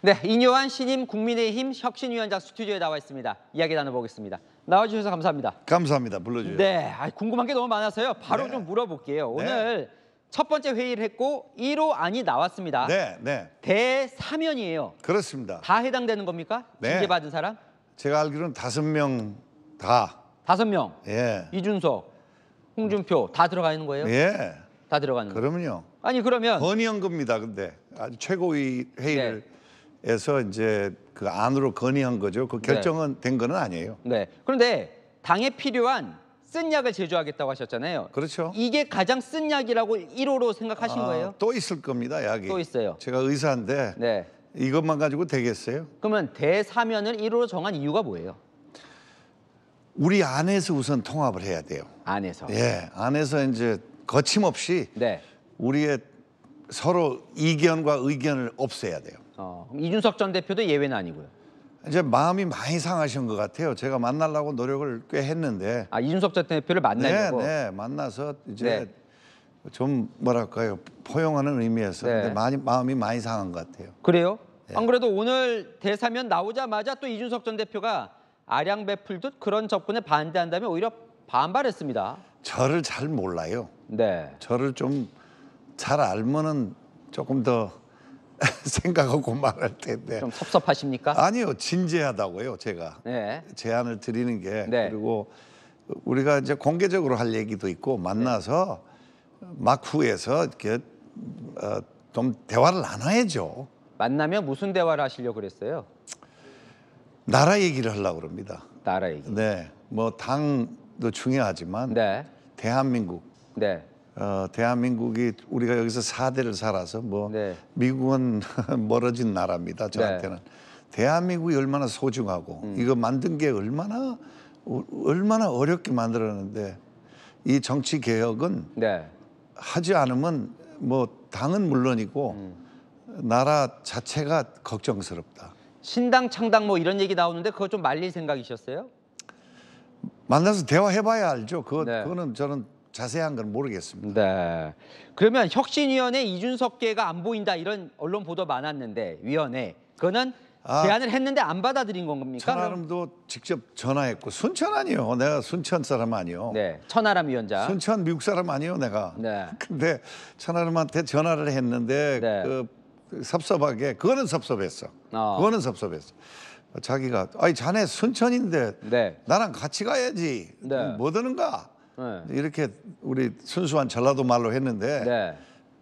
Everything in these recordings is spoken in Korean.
네, 이뇨환 신임 국민의힘 혁신위원장 스튜디오에 나와 있습니다. 이야기 나눠보겠습니다. 나와주셔서 감사합니다. 감사합니다. 불러주세요. 네, 아, 궁금한 게 너무 많아서요. 바로 네. 좀 물어볼게요. 네. 오늘 네. 첫 번째 회의를 했고 1호 안이 나왔습니다. 네, 네. 대사면이에요. 그렇습니다. 다 해당되는 겁니까? 네. 징계받은 사람? 제가 알기로는 다섯 명 다. 다섯 명? 예. 이준석, 홍준표 다 들어가 있는 거예요? 예. 다 들어가는 거예요? 그럼요. 아니 그러면 건의연금입니다 근데 아주 최고위 회의를 네. 에서 이제 그 안으로 건의한 거죠. 그 네. 결정은 네. 된 거는 아니에요. 네. 그런데 당에 필요한 쓴 약을 제조하겠다고 하셨잖아요. 그렇죠. 이게 가장 쓴 약이라고 1호로 생각하신 아, 거예요? 또 있을 겁니다, 약이. 또 있어요. 제가 의사인데 네. 이것만 가지고 되겠어요? 그러면 대사면을 1호로 정한 이유가 뭐예요? 우리 안에서 우선 통합을 해야 돼요. 안에서. 예, 안에서 이제 거침없이 네. 우리의 서로 이견과 의견을 없애야 돼요. 어, 이준석 전 대표도 예외는 아니고요. 이제 마음이 많이 상하신 것 같아요. 제가 만나려고 노력을 꽤 했는데. 아 이준석 전 대표를 만나려고. 네, 네 만나서 이제 네. 좀 뭐랄까요 포용하는 의미에서 네. 많이 마음이 많이 상한 것 같아요. 그래요? 네. 안 그래도 오늘 대사면 나오자마자 또 이준석 전 대표가 아량 베풀듯 그런 접근에 반대한다면 오히려 반발했습니다. 저를 잘 몰라요. 네. 저를 좀 잘 알면은 조금 더 생각하고 말할 텐데. 좀 섭섭하십니까? 아니요, 진지하다고요, 제가. 네. 제안을 드리는 게 네. 그리고 우리가 이제 공개적으로 할 얘기도 있고 만나서 네. 막후에서 이렇게 어, 좀 대화를 나눠야죠. 만나면 무슨 대화를 하시려고 그랬어요? 나라 얘기를 하려고 그럽니다. 나라 얘기. 네. 뭐 당도 중요하지만 네. 대한민국. 네. 어, 대한민국이 우리가 여기서 사대를 살아서 뭐 네. 미국은 멀어진 나라입니다. 네. 저한테는 네. 대한민국이 얼마나 소중하고 음. 이거 만든 게 얼마나 어, 얼마나 어렵게 만들었는데 이 정치 개혁은 네. 하지 않으면 뭐 당은 물론이고 음. 나라 자체가 걱정스럽다. 신당 창당 뭐 이런 얘기 나오는데 그거 좀 말릴 생각이셨어요? 만나서 대화해봐야 알죠. 그거 네. 그거는 저는 자세한 건 모르겠습니다. 네. 그러면 혁신위원회 이준석계가 안 보인다 이런 언론 보도 많았는데 위원회 그거는 아, 제안을 했는데 안 받아들인 건 겁니까? 천하람도 직접 전화했고 순천 아니요. 내가 순천 사람 아니요. 네. 천하람 위원장. 순천 미국 사람 아니요, 내가. 네. 근데 천하람한테 전화를 했는데 네. 그 섭섭하게 그거는 섭섭했어. 어. 그거는 섭섭했어. 자기가 아니 자네 순천인데 네. 나랑 같이 가야지. 네. 뭐 드는가? 네. 이렇게 우리 순수한 전라도 말로 했는데 네.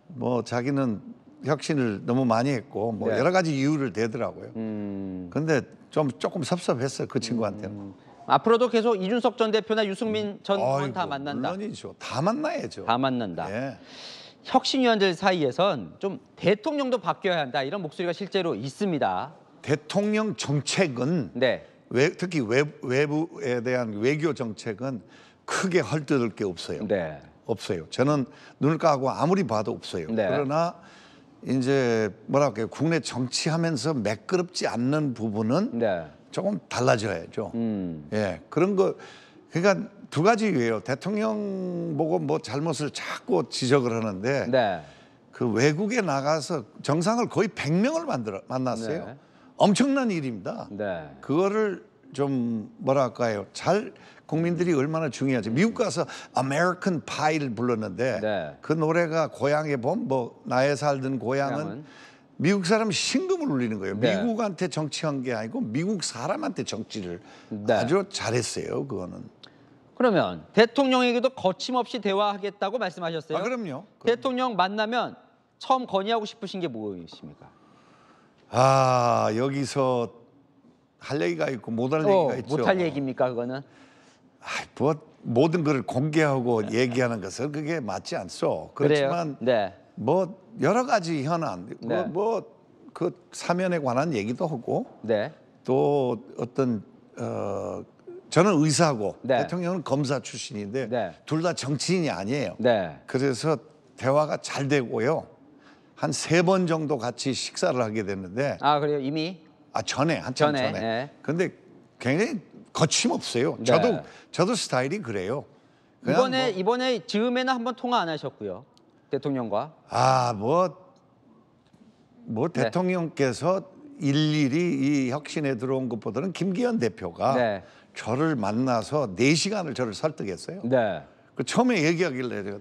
뭐 자기는 혁신을 너무 많이 했고 뭐 네. 여러 가지 이유를 대더라고요. 음. 근데 좀 조금 섭섭했어 그 친구한테는. 음. 앞으로도 계속 이준석 전 대표나 유승민 음. 전 의원 음. 다 만난다. 물론이죠. 다 만나야죠. 다 만난다. 예. 혁신위원들 사이에선 좀 대통령도 바뀌어야 한다 이런 목소리가 실제로 있습니다. 대통령 정책은 네. 외, 특히 외, 외부에 대한 외교 정책은 크게 헐뜯을 게 없어요. 네. 없어요. 저는 눈을 까고 아무리 봐도 없어요. 네. 그러나 이제 뭐라 할까요? 국내 정치하면서 매끄럽지 않는 부분은 네. 조금 달라져야죠. 음. 예. 그런 거 그러니까 두 가지 이유예요. 대통령 보고 뭐 잘못을 자꾸 지적을 하는데 네. 그 외국에 나가서 정상을 거의 백명을 만들어 만났어요. 네. 엄청난 일입니다. 네. 그거를 좀 뭐랄까요 잘 국민들이 얼마나 중요하지 미국 가서 아메리칸 파일를 불렀는데 네. 그 노래가 고향의 봄 뭐 나의 살던 고향은, 고향은. 미국 사람 신금을 울리는 거예요 네. 미국한테 정치한 게 아니고 미국 사람한테 정치를 네. 아주 잘했어요 그거는 그러면 대통령에게도 거침없이 대화하겠다고 말씀하셨어요 아, 그럼요 그럼. 대통령 만나면 처음 건의하고 싶으신 게 무엇입니까 아 여기서 할 얘기가 있고 못할 어, 얘기가 있죠. 못할 얘기입니까 그거는? 아, 뭐 모든 걸 공개하고 얘기하는 것은 그게 맞지 않소 그렇지만 네. 뭐 여러 가지 현안, 그 네. 뭐그 사면에 관한 얘기도 하고 네. 또 어떤 어 저는 의사고 네. 대통령은 검사 출신인데 네. 둘다 정치인이 아니에요. 네. 그래서 대화가 잘 되고요. 한 세 번 정도 같이 식사를 하게 됐는데 아 그래요 이미 아 전에 한참 전에. 전에. 예. 근데 굉장히 거침없어요. 네. 저도 저도 스타일이 그래요. 이번에 뭐, 이번에 즈음에는 한번 통화 안 하셨고요. 대통령과. 아, 뭐, 뭐 네. 대통령께서 일일이 이 혁신에 들어온 것보다는 김기현 대표가 네. 저를 만나서 네시간을 저를 설득했어요. 네. 그 처음에 얘기하길래 제가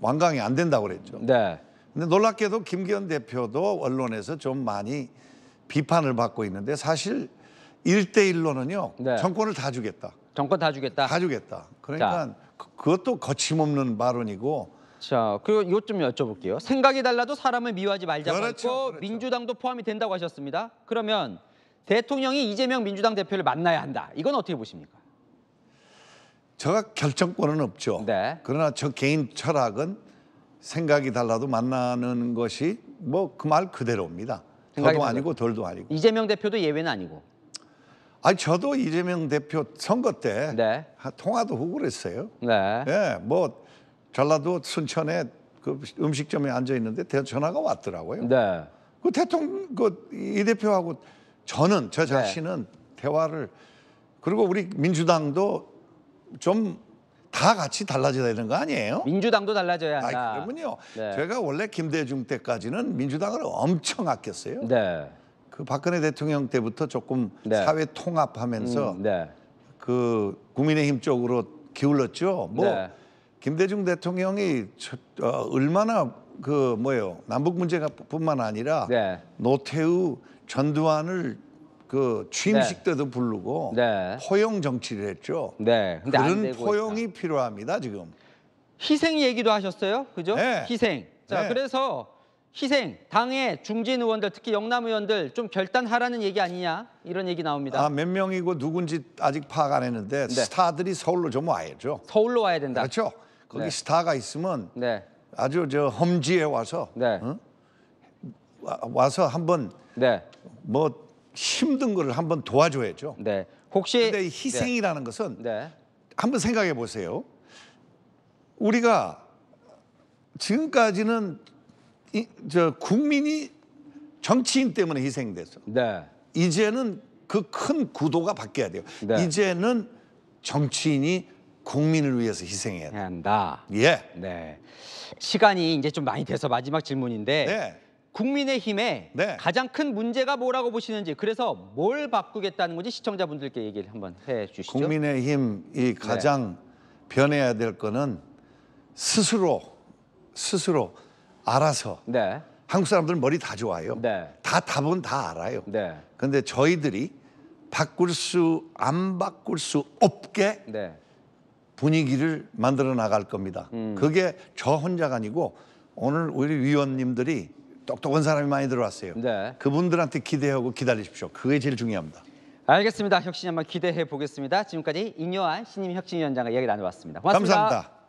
완강이 안 된다고 그랬죠. 네. 근데 놀랍게도 김기현 대표도 언론에서 좀 많이 비판을 받고 있는데 사실 일대일로는요 네. 정권을 다 주겠다. 정권 다 주겠다. 다 주겠다. 그러니까 자. 그, 그것도 거침없는 발언이고 자, 그리고 이것 좀 여쭤볼게요. 생각이 달라도 사람을 미워하지 말자고 그렇죠, 했고 그렇죠. 민주당도 포함이 된다고 하셨습니다. 그러면 대통령이 이재명 민주당 대표를 만나야 한다. 이건 어떻게 보십니까? 제가 결정권은 없죠. 네. 그러나 저 개인 철학은 생각이 달라도 만나는 것이 뭐 그 말 그대로입니다. 생각이 더도 아니고 덜도 아니고. 이재명 대표도 예외는 아니고. 아니 저도 이재명 대표 선거 때 네. 통화도 하고 그랬어요. 네. 예, 뭐 전라도 순천에 그 음식점에 앉아 있는데 전화가 왔더라고요. 네. 그 대통령 그 이 대표하고 저는 저 네. 자신은 네. 대화를 그리고 우리 민주당도 좀다 같이 달라져야 되는 거 아니에요? 민주당도 달라져야 한다. 아, 그러면요. 네. 제가 원래 김대중 때까지는 민주당을 엄청 아꼈어요. 네. 그 박근혜 대통령 때부터 조금 네. 사회 통합하면서 음, 네. 그 국민의힘 쪽으로 기울었죠. 뭐 네. 김대중 대통령이 저, 어, 얼마나 그 뭐예요 남북 문제가 뿐만 아니라 네. 노태우 전두환을 그 취임식 네. 때도 부르고 네. 포용 정치를 했죠. 네. 근데 그런 포용이 있다. 필요합니다 지금. 희생 얘기도 하셨어요, 그죠? 네. 희생. 자 그래서 희생, 당의 중진 의원들, 특히 영남 의원들 좀 결단하라는 얘기 아니냐 이런 얘기 나옵니다. 아, 몇 명이고 누군지 아직 파악 안 했는데 네. 스타들이 서울로 좀 와야죠. 서울로 와야 된다. 그렇죠. 거기 네. 스타가 있으면 네. 아주 저 험지에 와서 응? 와서 한번 뭐 힘든 거를 한번 도와줘야죠. 네. 혹시 근데 희생이라는 네. 것은 네. 한번 생각해 보세요. 우리가 지금까지는 이, 저 국민이 정치인 때문에 희생돼서 네. 이제는 그 큰 구도가 바뀌어야 돼요. 네. 이제는 정치인이 국민을 위해서 희생해야 한다. 예. 네. 시간이 이제 좀 많이 돼서 마지막 질문인데 네. 국민의힘에 네. 가장 큰 문제가 뭐라고 보시는지 그래서 뭘 바꾸겠다는 건지 시청자분들께 얘기를 한번 해주시죠. 국민의힘이 네. 가장 네. 변해야 될 거는 스스로 스스로 알아서 네. 한국 사람들 머리 다 좋아요. 네. 다 답은 다 알아요. 그런데 네. 저희들이 바꿀 수 안 바꿀 수 없게 분위기를 만들어 나갈 겁니다. 음. 그게 저 혼자가 아니고 오늘 우리 위원님들이 똑똑한 사람이 많이 들어왔어요. 네. 그분들한테 기대하고 기다리십시오. 그게 제일 중요합니다. 알겠습니다. 혁신이 한번 기대해 보겠습니다. 지금까지 인요한 신임 혁신위원장과 이야기 나눠봤습니다. 고맙습니다. 감사합니다.